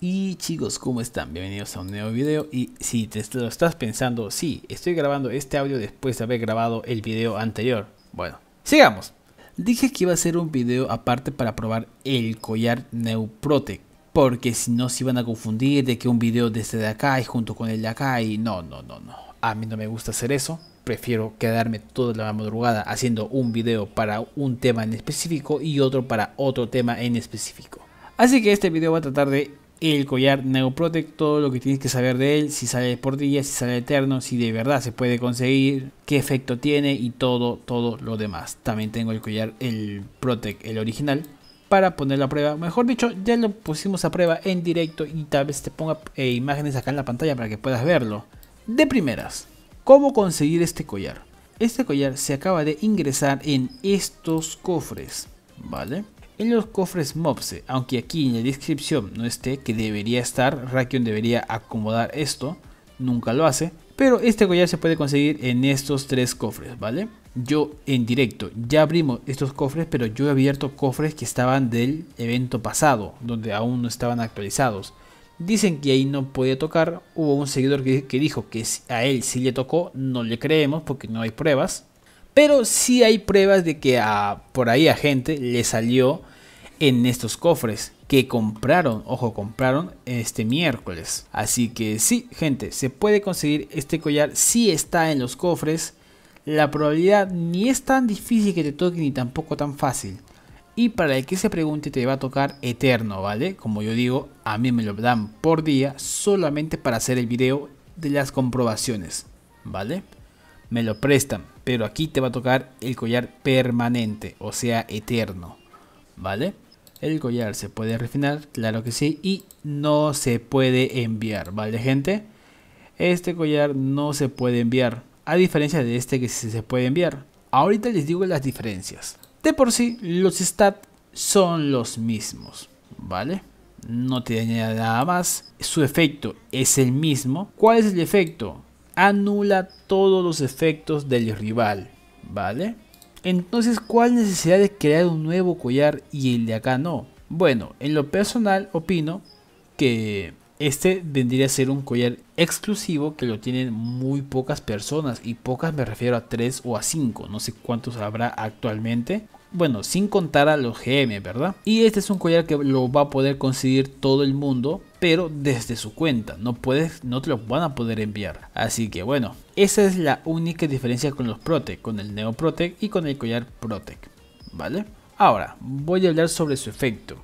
Y chicos, ¿cómo están? Bienvenidos a un nuevo video y si te lo estás pensando, sí, estoy grabando este audio después de haber grabado el video anterior. Bueno, sigamos. Dije que iba a hacer un video aparte para probar el collar Neuprotec, porque si no se iban a confundir de que un video desde de acá y junto con el de acá y no, no, no, no. A mí no me gusta hacer eso, prefiero quedarme toda la madrugada haciendo un video para un tema en específico y otro para otro tema en específico. Así que este video va a tratar de el collar Protect todo lo que tienes que saber de él, si sale por día, si sale eterno, si de verdad se puede conseguir, qué efecto tiene y todo, todo lo demás. También tengo el collar, el Protect, el original, para ponerlo a prueba. Mejor dicho, ya lo pusimos a prueba en directo y tal vez te ponga eh, imágenes acá en la pantalla para que puedas verlo. De primeras, ¿cómo conseguir este collar? Este collar se acaba de ingresar en estos cofres, ¿vale? En los cofres MOPSE, aunque aquí en la descripción no esté que debería estar, Rakion debería acomodar esto, nunca lo hace, pero este collar se puede conseguir en estos tres cofres, ¿vale? Yo en directo ya abrimos estos cofres, pero yo he abierto cofres que estaban del evento pasado, donde aún no estaban actualizados. Dicen que ahí no podía tocar, hubo un seguidor que dijo que a él sí le tocó, no le creemos porque no hay pruebas, pero sí hay pruebas de que por ahí a gente le salió en estos cofres que compraron, ojo, compraron este miércoles. Así que sí, gente, se puede conseguir este collar si está en los cofres. La probabilidad ni es tan difícil que te toque ni tampoco tan fácil. Y para el que se pregunte te va a tocar eterno, ¿vale? Como yo digo, a mí me lo dan por día solamente para hacer el video de las comprobaciones, ¿vale? Me lo prestan pero aquí te va a tocar el collar permanente, o sea, eterno, ¿vale? El collar se puede refinar, claro que sí, y no se puede enviar, ¿vale gente? Este collar no se puede enviar, a diferencia de este que se puede enviar. Ahorita les digo las diferencias. De por sí, los stats son los mismos, ¿vale? No te nada más. Su efecto es el mismo. ¿Cuál es el efecto? anula todos los efectos del rival, ¿vale? Entonces, ¿cuál necesidad de crear un nuevo collar y el de acá no? Bueno, en lo personal opino que este vendría a ser un collar exclusivo que lo tienen muy pocas personas y pocas me refiero a 3 o a 5, no sé cuántos habrá actualmente bueno, sin contar a los GM, ¿verdad? Y este es un collar que lo va a poder conseguir todo el mundo, pero desde su cuenta, no puedes, no te lo van a poder enviar. Así que bueno, esa es la única diferencia con los Protec, con el Neo Protec y con el collar Protec, ¿vale? Ahora, voy a hablar sobre su efecto,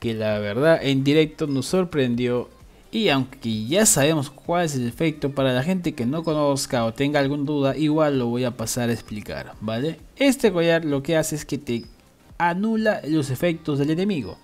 que la verdad en directo nos sorprendió y aunque ya sabemos cuál es el efecto, para la gente que no conozca o tenga alguna duda, igual lo voy a pasar a explicar, ¿vale? Este collar lo que hace es que te anula los efectos del enemigo.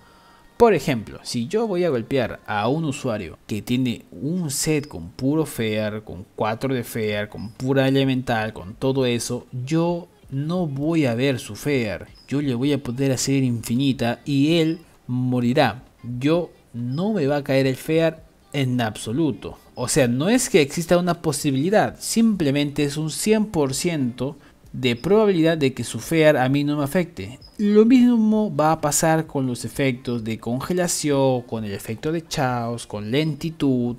Por ejemplo, si yo voy a golpear a un usuario que tiene un set con puro Fear, con 4 de Fear, con pura Elemental, con todo eso, yo no voy a ver su Fear. Yo le voy a poder hacer infinita y él morirá. Yo no me va a caer el Fear en absoluto. O sea, no es que exista una posibilidad, simplemente es un 100% de probabilidad de que su FEAR a mí no me afecte. Lo mismo va a pasar con los efectos de congelación, con el efecto de chaos, con lentitud,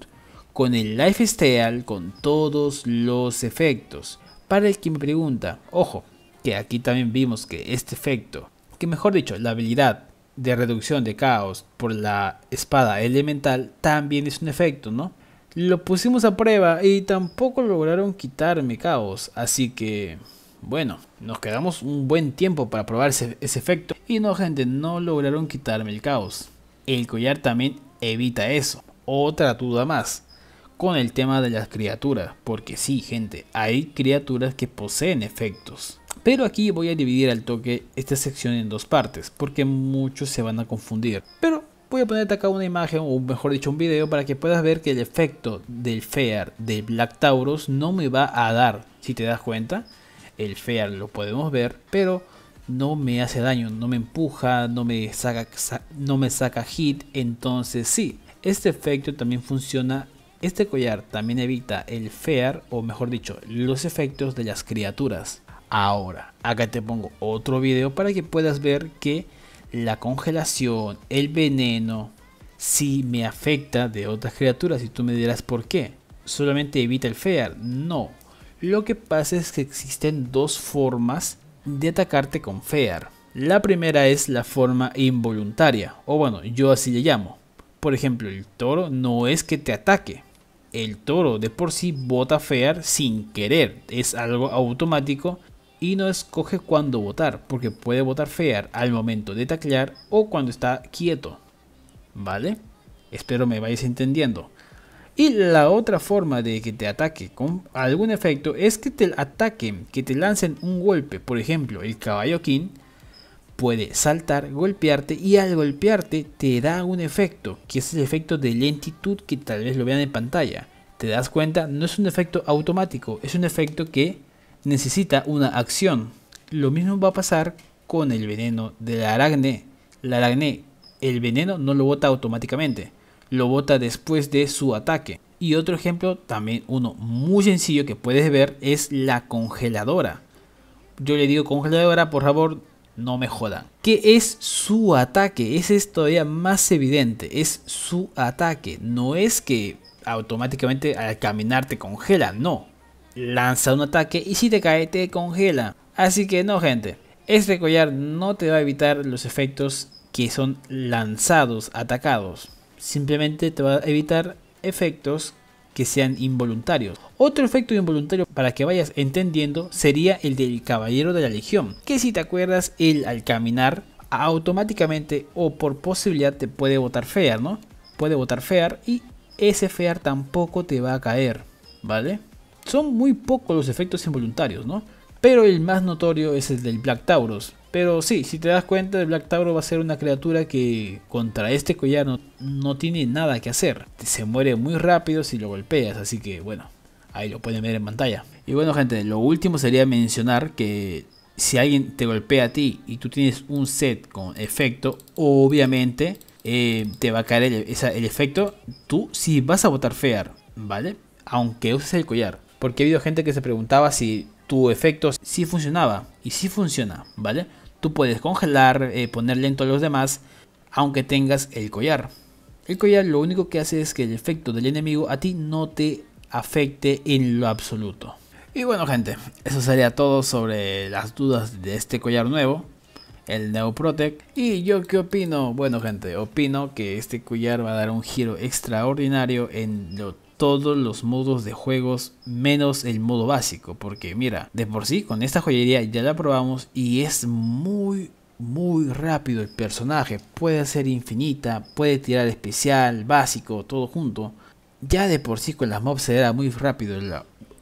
con el lifestyle, con todos los efectos. Para el que me pregunta, ojo, que aquí también vimos que este efecto, que mejor dicho, la habilidad de reducción de caos por la espada elemental también es un efecto, ¿no? Lo pusimos a prueba y tampoco lograron quitarme caos, así que... Bueno, nos quedamos un buen tiempo para probar ese, efecto y no gente, no lograron quitarme el caos. El collar también evita eso. Otra duda más con el tema de las criaturas, porque sí gente, hay criaturas que poseen efectos. Pero aquí voy a dividir al toque esta sección en dos partes, porque muchos se van a confundir. Pero voy a ponerte acá una imagen, o mejor dicho un video, para que puedas ver que el efecto del Fear de Black Taurus no me va a dar, si te das cuenta. El Fear lo podemos ver, pero no me hace daño, no me empuja, no me saca, no me saca hit. Entonces sí, este efecto también funciona este collar también evita el fear, o mejor dicho, los efectos de las criaturas. Ahora, acá te pongo otro video para que puedas ver que la congelación, el veneno, si me afecta de otras criaturas y tú me dirás por qué. Solamente evita el fear. No. Lo que pasa es que existen dos formas de atacarte con fear. La primera es la forma involuntaria, o bueno, yo así le llamo. Por ejemplo, el toro no es que te ataque. El toro de por sí bota fear sin querer, es algo automático y no escoge cuándo votar, porque puede votar fear al momento de taclear o cuando está quieto. ¿Vale? Espero me vayáis entendiendo. Y la otra forma de que te ataque con algún efecto es que te ataquen, que te lancen un golpe. Por ejemplo, el caballo King puede saltar, golpearte y al golpearte te da un efecto, que es el efecto de lentitud que tal vez lo vean en pantalla. ¿Te das cuenta? No es un efecto automático, es un efecto que necesita una acción. Lo mismo va a pasar con el veneno del aracne. La aracne, el veneno no lo bota automáticamente, lo bota después de su ataque. Y otro ejemplo, también uno muy sencillo que puedes ver, es la congeladora. Yo le digo congeladora, por favor, no me jodan. ¿Qué es su ataque? Ese es todavía más evidente, es su ataque. No es que automáticamente al caminar te congela, no lanza un ataque y si te cae te congela. Así que no gente, este collar no te va a evitar los efectos que son lanzados, atacados. Simplemente te va a evitar efectos que sean involuntarios. Otro efecto involuntario para que vayas entendiendo sería el del caballero de la legión, que si te acuerdas, él al caminar automáticamente o por posibilidad te puede botar fear, ¿no? Puede botar fear y ese fear tampoco te va a caer, ¿vale? Son muy pocos los efectos involuntarios, ¿no? Pero el más notorio es el del Black Taurus. Pero sí, si te das cuenta, el Black Taurus va a ser una criatura que contra este collar no, tiene nada que hacer. Se muere muy rápido si lo golpeas, así que bueno, ahí lo pueden ver en pantalla. Y bueno gente, lo último sería mencionar que si alguien te golpea a ti y tú tienes un set con efecto, obviamente eh, te va a caer el, efecto. Tú sí vas a botar Fear, ¿vale? Aunque uses el collar. Porque ha habido gente que se preguntaba si tu efecto sí funcionaba. Y sí funciona, ¿vale? Tú puedes congelar, eh, poner lento a los demás, aunque tengas el collar. El collar lo único que hace es que el efecto del enemigo a ti no te afecte en lo absoluto. Y bueno gente, eso sería todo sobre las dudas de este collar nuevo, el Protect. ¿Y yo qué opino? Bueno gente, opino que este collar va a dar un giro extraordinario en lo todos los modos de juegos menos el modo básico. Porque mira, de por sí con esta joyería ya la probamos y es muy muy rápido el personaje. Puede ser infinita, puede tirar especial, básico, todo junto. Ya de por sí con las mobs se era muy rápido el,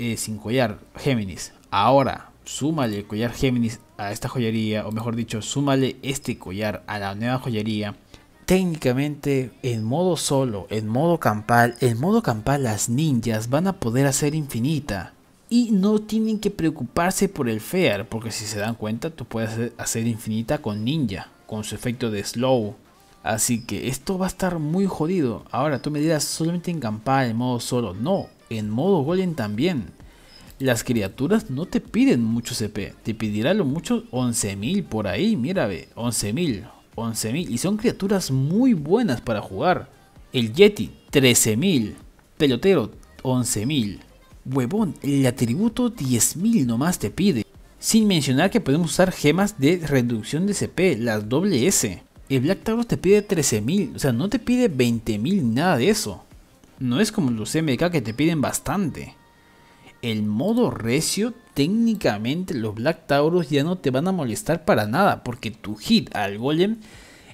eh, sin collar Géminis. Ahora, súmale el collar Géminis a esta joyería, o mejor dicho, súmale este collar a la nueva joyería técnicamente en modo solo, en modo campal, en modo campal las ninjas van a poder hacer infinita. Y no tienen que preocuparse por el Fear, porque si se dan cuenta tú puedes hacer, infinita con ninja, con su efecto de slow. Así que esto va a estar muy jodido. Ahora tú me dirás solamente en campal, en modo solo. No, en modo golem también. Las criaturas no te piden mucho CP, te pedirá lo mucho 11.000 por ahí, mira ve, 11.000 11.000 y son criaturas muy buenas para jugar. El Yeti 13.000, Pelotero 11.000, Huevón, el atributo 10.000 nomás te pide. Sin mencionar que podemos usar gemas de reducción de CP, las doble S. El Black Taurus te pide 13.000, o sea, no te pide 20.000 nada de eso. No es como los MK que te piden bastante. El modo recio técnicamente los Black Taurus ya no te van a molestar para nada, porque tu hit al golem,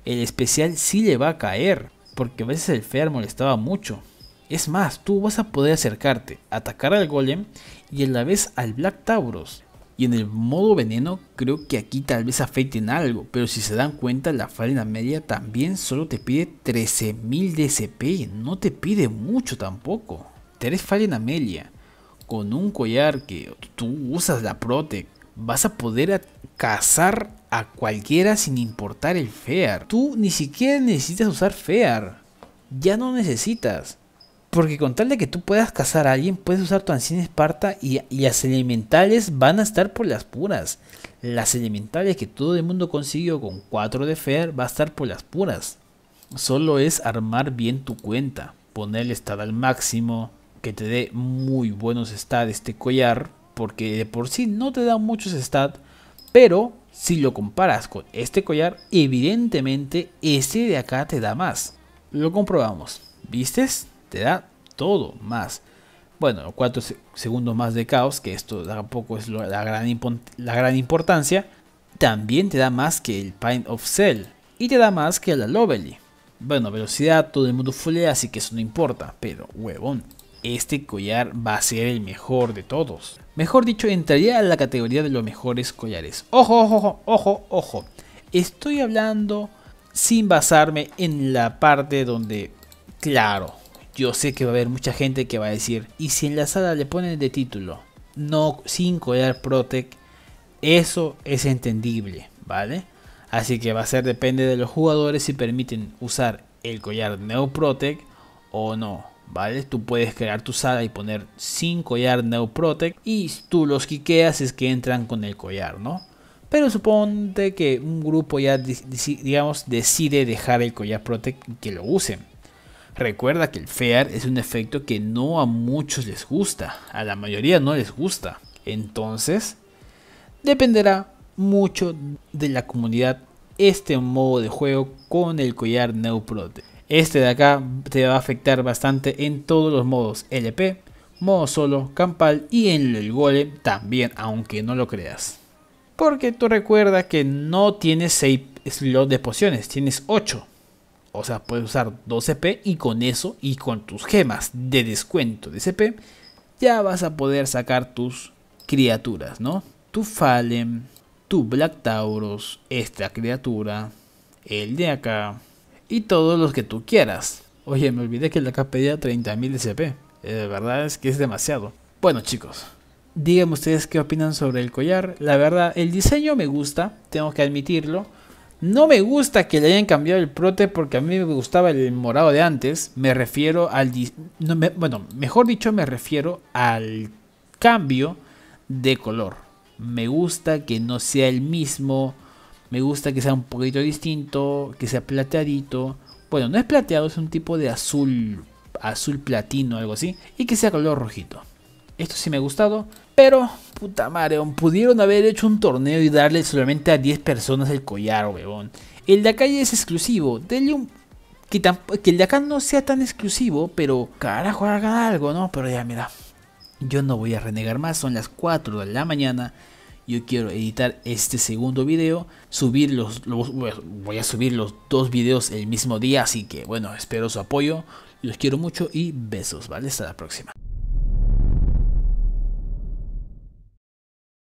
el especial sí le va a caer, porque a veces el Fear molestaba mucho. Es más, tú vas a poder acercarte, atacar al golem y a la vez al Black Taurus. Y en el modo veneno creo que aquí tal vez afecten algo, pero si se dan cuenta la Falena Media también solo te pide 13.000 DCP, no te pide mucho tampoco. Tres Fallen Amelia, con un collar que tú usas la Protec, vas a poder cazar a cualquiera sin importar el Fear. Tú ni siquiera necesitas usar Fear. Ya no necesitas. Porque con tal de que tú puedas cazar a alguien, puedes usar tu Ancien Esparta y, las elementales van a estar por las puras. Las elementales que todo el mundo consiguió con 4 de Fear va a estar por las puras. Solo es armar bien tu cuenta, poner el estado al máximo, que te dé muy buenos stats este collar, porque de por sí no te da muchos stats, pero si lo comparas con este collar, evidentemente este de acá te da más. Lo comprobamos, ¿vistes? Te da todo más. Bueno, 4 segundos más de caos, que esto tampoco es la gran, la gran importancia. También te da más que el Pine of Cell. Y te da más que la Lovely. Bueno, velocidad, todo el mundo fulea, así que eso no importa. Pero, huevón, este collar va a ser el mejor de todos. Mejor dicho, entraría a la categoría de los mejores collares. Ojo, ojo, ojo, ojo. Estoy hablando sin basarme en la parte donde, claro, yo sé que va a haber mucha gente que va a decir, ¿y si en la sala le ponen de título? No, sin collar Protec, eso es entendible, ¿vale? Así que va a ser depende de los jugadores si permiten usar el collar Neoprotec o no. Tú puedes crear tu sala y poner sin collar No Protect y tú los quiqueas es que entran con el collar, ¿no? Pero suponte que un grupo ya, digamos, decide dejar el collar Protect y que lo usen. Recuerda que el Fear es un efecto que no a muchos les gusta, a la mayoría no les gusta. Entonces, dependerá mucho de la comunidad este modo de juego con el collar No Protect. Este de acá te va a afectar bastante en todos los modos LP, modo solo, campal y en el golem también, aunque no lo creas. Porque tú recuerda que no tienes 6 slots de pociones, tienes 8. O sea, puedes usar 2 CP y con eso y con tus gemas de descuento de CP ya vas a poder sacar tus criaturas, ¿no? Tu Fallen, tu Black Tauros, esta criatura, el de acá, y todos los que tú quieras. Oye, me olvidé que la acá pedía 30.000 SP. De verdad es que es demasiado. Bueno chicos, díganme ustedes qué opinan sobre el collar. La verdad, el diseño me gusta, tengo que admitirlo. No me gusta que le hayan cambiado el prote porque a mí me gustaba el morado de antes. Me refiero al... bueno, mejor dicho, me refiero al cambio de color. Me gusta que no sea el mismo me gusta que sea un poquito distinto, que sea plateadito. Bueno, no es plateado, es un tipo de azul, azul platino, algo así. Y que sea color rojito. Esto sí me ha gustado, pero puta madre, pudieron haber hecho un torneo y darle solamente a 10 personas el collar, weón. El de acá ya es exclusivo, denle Que, el de acá no sea tan exclusivo, pero carajo, haga algo, ¿no? Pero ya, mira, yo no voy a renegar más, son las 4 de la mañana yo quiero editar este segundo video, subir los, voy a subir los dos videos el mismo día, así que bueno, espero su apoyo, los quiero mucho y besos, ¿vale? Hasta la próxima.